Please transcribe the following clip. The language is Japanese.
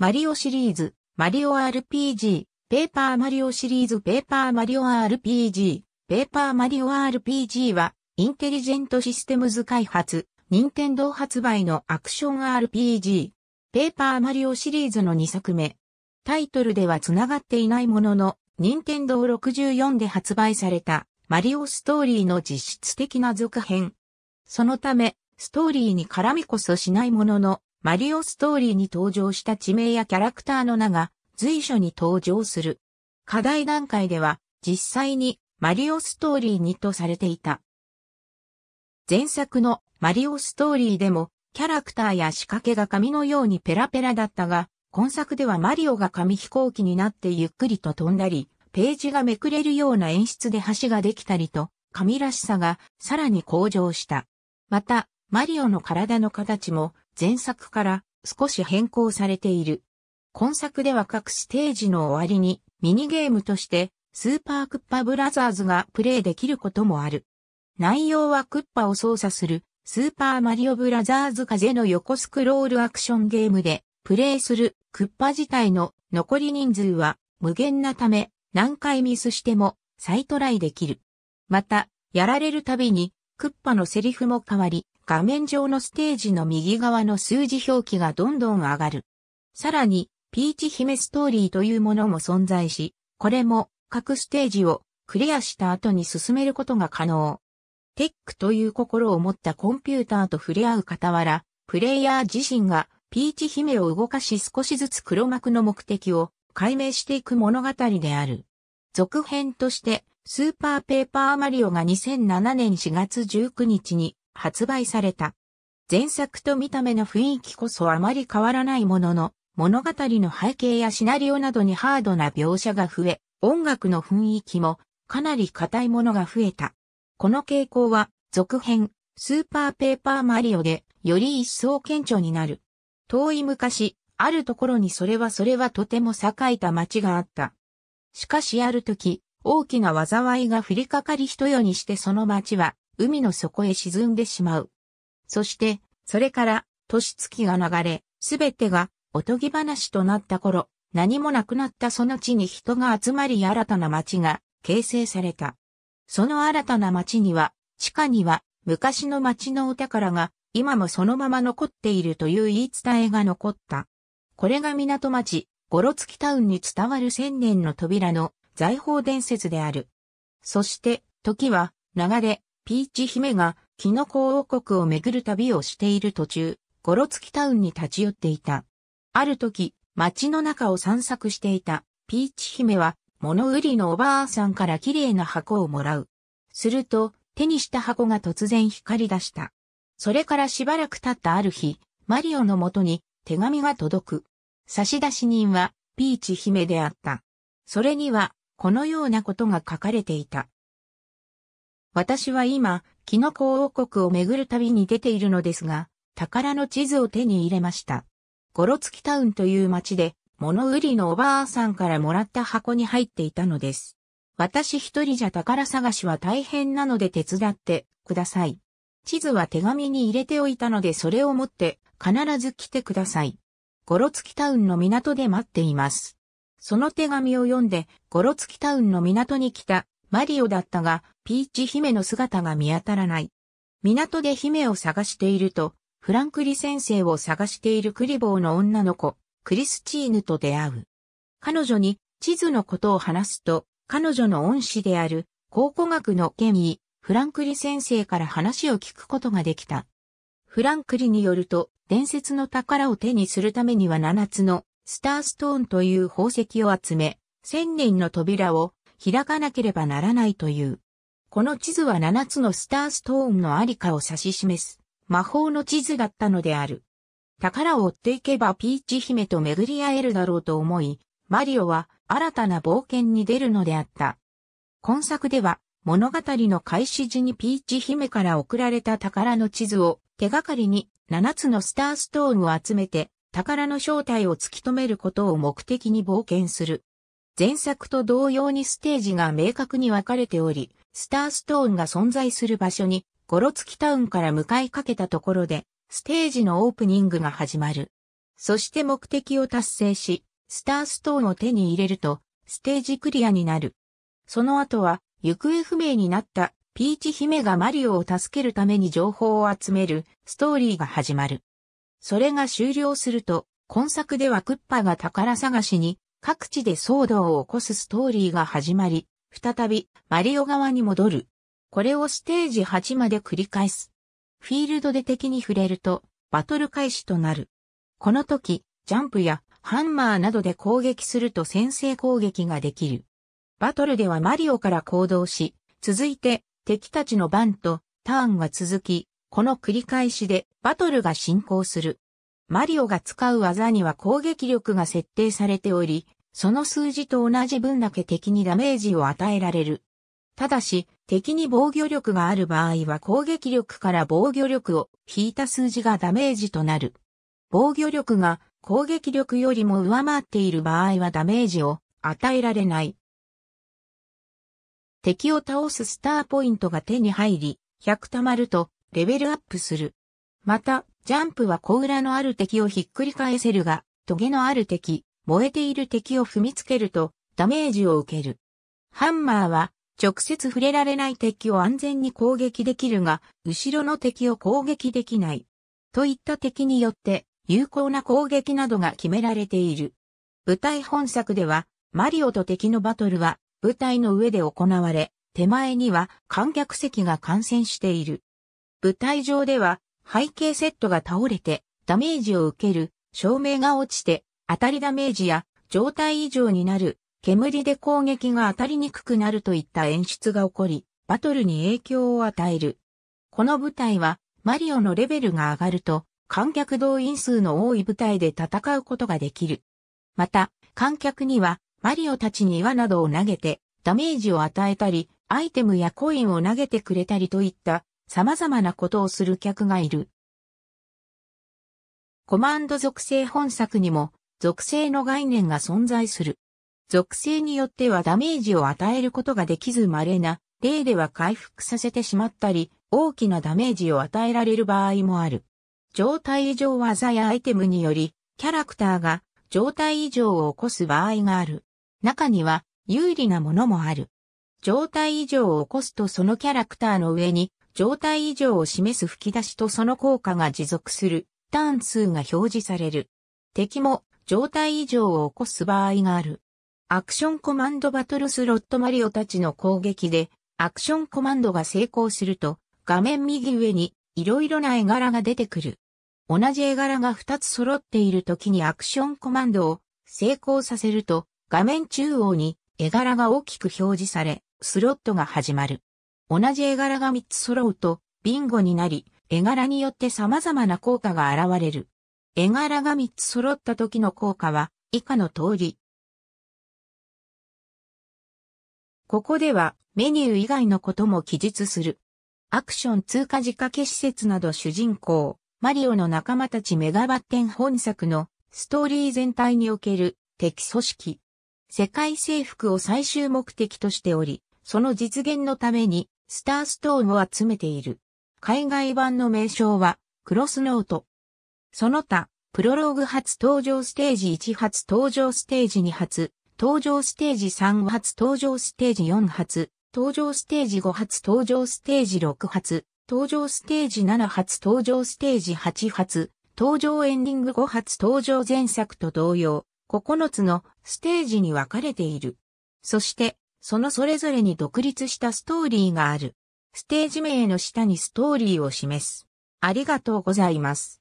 マリオシリーズ、マリオ RPG、ペーパーマリオシリーズペーパーマリオ RPG、ペーパーマリオ RPG は、インテリジェントシステムズ開発、任天堂発売のアクション RPG、ペーパーマリオシリーズの2作目。タイトルでは繋がっていないものの、任天堂64で発売された、マリオストーリーの実質的な続編。そのため、ストーリーに絡みこそしないものの、マリオストーリーに登場した地名やキャラクターの名が随所に登場する。課題段階では実際にマリオストーリーにとされていた。前作のマリオストーリーでもキャラクターや仕掛けが紙のようにペラペラだったが、今作ではマリオが紙飛行機になってゆっくりと飛んだり、ページがめくれるような演出で橋ができたりと、紙らしさがさらに向上した。また、マリオの体の形も前作から少し変更されている。今作では各ステージの終わりにミニゲームとしてスーパークッパブラザーズがプレイできることもある。内容はクッパを操作するスーパーマリオブラザーズ風の横スクロールアクションゲームでプレイするクッパ自体の残り人数は無限なため何回ミスしても再トライできる。また、やられるたびにクッパのセリフも変わり、画面上のステージの右側の数字表記がどんどん上がる。さらに、ピーチ姫ストーリーというものも存在し、これも各ステージをクリアした後に進めることが可能。テックという心を持ったコンピューターと触れ合う傍ら、プレイヤー自身がピーチ姫を動かし少しずつ黒幕の目的を解明していく物語である。続編として、スーパーペーパーマリオが2007年4月19日に発売された。前作と見た目の雰囲気こそあまり変わらないものの、物語の背景やシナリオなどにハードな描写が増え、音楽の雰囲気もかなり硬いものが増えた。この傾向は続編、スーパーペーパーマリオでより一層顕著になる。遠い昔、あるところにそれはそれはとても栄えた街があった。しかしある時、大きな災いが降りかかり人よにしてその街は海の底へ沈んでしまう。そして、それから、年月が流れ、すべてが、おとぎ話となった頃、何もなくなったその地に人が集まり新たな町が形成された。その新たな町には、地下には昔の町のお宝が今もそのまま残っているという言い伝えが残った。これが港町、ゴロツキタウンに伝わる千年の扉の財宝伝説である。そして、時は流れ、ピーチ姫がキノコ王国を巡る旅をしている途中、ゴロツキタウンに立ち寄っていた。ある時、街の中を散策していたピーチ姫は物売りのおばあさんから綺麗な箱をもらう。すると、手にした箱が突然光り出した。それからしばらく経ったある日、マリオのもとに手紙が届く。差出人はピーチ姫であった。それには、このようなことが書かれていた。私は今、キノコ王国を巡る旅に出ているのですが、宝の地図を手に入れました。ゴロツキタウンという町で、物売りのおばあさんからもらった箱に入っていたのです。私一人じゃ宝探しは大変なので手伝ってください。地図は手紙に入れておいたのでそれを持って必ず来てください。ゴロツキタウンの港で待っています。その手紙を読んで、ゴロツキタウンの港に来たマリオだったが、ピーチ姫の姿が見当たらない。港で姫を探していると、フランクリ先生を探しているクリボーの女の子、クリスチーヌと出会う。彼女に地図のことを話すと、彼女の恩師である考古学の権威、フランクリ先生から話を聞くことができた。フランクリによると、伝説の宝を手にするためには7つのスターストーンという宝石を集め、千年の扉を開かなければならないという。この地図は7つのスターストーンのありかを指し示す魔法の地図だったのである。宝を追っていけばピーチ姫と巡り合えるだろうと思い、マリオは新たな冒険に出るのであった。今作では物語の開始時にピーチ姫から送られた宝の地図を手がかりに7つのスターストーンを集めて宝の正体を突き止めることを目的に冒険する。前作と同様にステージが明確に分かれており、スターストーンが存在する場所に、ゴロツキタウンから向かいかけたところで、ステージのオープニングが始まる。そして目的を達成し、スターストーンを手に入れると、ステージクリアになる。その後は、行方不明になったピーチ姫がマリオを助けるために情報を集めるストーリーが始まる。それが終了すると、今作ではクッパが宝探しに各地で騒動を起こすストーリーが始まり、再びマリオ側に戻る。これをステージ8まで繰り返す。フィールドで敵に触れると、バトル開始となる。この時、ジャンプやハンマーなどで攻撃すると先制攻撃ができる。バトルではマリオから行動し、続いて敵たちの番とターンが続き、この繰り返しでバトルが進行する。マリオが使う技には攻撃力が設定されており、その数字と同じ分だけ敵にダメージを与えられる。ただし、敵に防御力がある場合は攻撃力から防御力を引いた数字がダメージとなる。防御力が攻撃力よりも上回っている場合はダメージを与えられない。敵を倒すスターポイントが手に入り、100溜まるとレベルアップする。また、ジャンプは小裏のある敵をひっくり返せるが、トゲのある敵、燃えている敵を踏みつけると、ダメージを受ける。ハンマーは、直接触れられない敵を安全に攻撃できるが、後ろの敵を攻撃できない。といった敵によって、有効な攻撃などが決められている。舞台本作では、マリオと敵のバトルは、舞台の上で行われ、手前には観客席が感染している。舞台上では、背景セットが倒れてダメージを受ける、照明が落ちて当たりダメージや状態異常になる、煙で攻撃が当たりにくくなるといった演出が起こり、バトルに影響を与える。この舞台はマリオのレベルが上がると観客動員数の多い舞台で戦うことができる。また、観客にはマリオたちに岩などを投げてダメージを与えたり、アイテムやコインを投げてくれたりといった様々なことをする客がいる。コマンド属性本作にも属性の概念が存在する。属性によってはダメージを与えることができず稀な例では回復させてしまったり、大きなダメージを与えられる場合もある。状態異常技やアイテムにより、キャラクターが状態異常を起こす場合がある。中には有利なものもある。状態異常を起こすとそのキャラクターの上に状態異常を示す吹き出しとその効果が持続するターン数が表示される。敵も状態異常を起こす場合がある。アクションコマンドバトルスロットマリオたちの攻撃で、アクションコマンドが成功すると、画面右上にいろいろな絵柄が出てくる。同じ絵柄が2つ揃っている時にアクションコマンドを成功させると、画面中央に絵柄が大きく表示され、スロットが始まる。同じ絵柄が3つ揃うと、ビンゴになり、絵柄によって様々な効果が現れる。絵柄が3つ揃った時の効果は、以下の通り。ここでは、メニュー以外のことも記述する。アクション通過仕掛け施設など主人公、マリオの仲間たちメガバッテン本作のストーリー全体における敵組織。世界征服を最終目的としており、その実現のためにスターストーンを集めている。海外版の名称は、クロスノート。その他、プロローグ初登場ステージ1初登場ステージ2初、登場ステージ3初登場ステージ4初、登場ステージ5発登場ステージ6発、登場ステージ7発登場ステージ8発、登場エンディング5発登場前作と同様、9つのステージに分かれている。そして、そのそれぞれに独立したストーリーがある。ステージ名の下にストーリーを示す。ありがとうございます。